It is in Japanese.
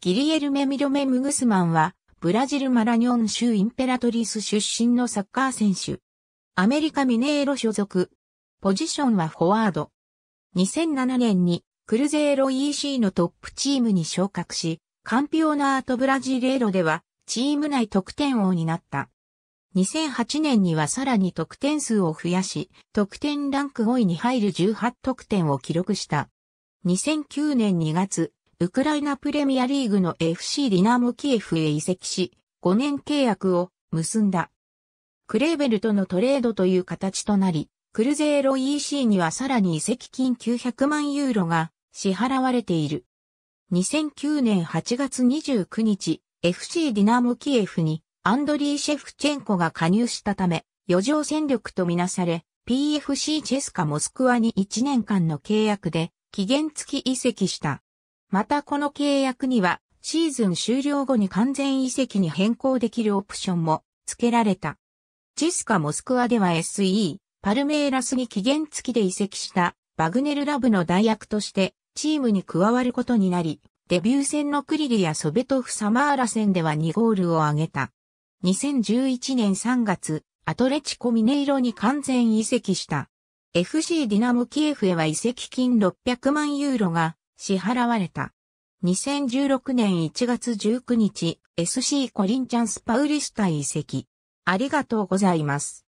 ギリエルメ・ミロメ・ムグスマンは、ブラジルマラニョン州インペラトリス出身のサッカー選手。アメリカミネーロ所属。ポジションはフォワード。2007年にクルゼーロ EC のトップチームに昇格し、カンピオナートブラジレーロではチーム内得点王になった。2008年にはさらに得点数を増やし、得点ランク5位に入る18得点を記録した。2009年2月、ウクライナプレミアリーグの FC ディナモキエフへ移籍し、5年契約を結んだ。クレーベルとのトレードという形となり、クルゼーロ EC にはさらに移籍金900万ユーロが支払われている。2009年8月29日、FC ディナモキエフにアンドリー・シェフチェンコが加入したため、余剰戦力とみなされ、PFC チェスカモスクワに1年間の契約で期限付き移籍した。またこの契約には、シーズン終了後に完全移籍に変更できるオプションも付けられた。ジスカモスクワでは SE、パルメーラスに期限付きで移籍したバグネルラブの代役としてチームに加わることになり、デビュー戦のクリリやソベトフサマーラ戦では2ゴールを挙げた。2011年3月、アトレチコミネイロに完全移籍した。FC ディナモキエフへは移籍金600万ユーロが支払われた。2016年1月19日、SC コリンチャンスパウリスタ移籍。ありがとうございます。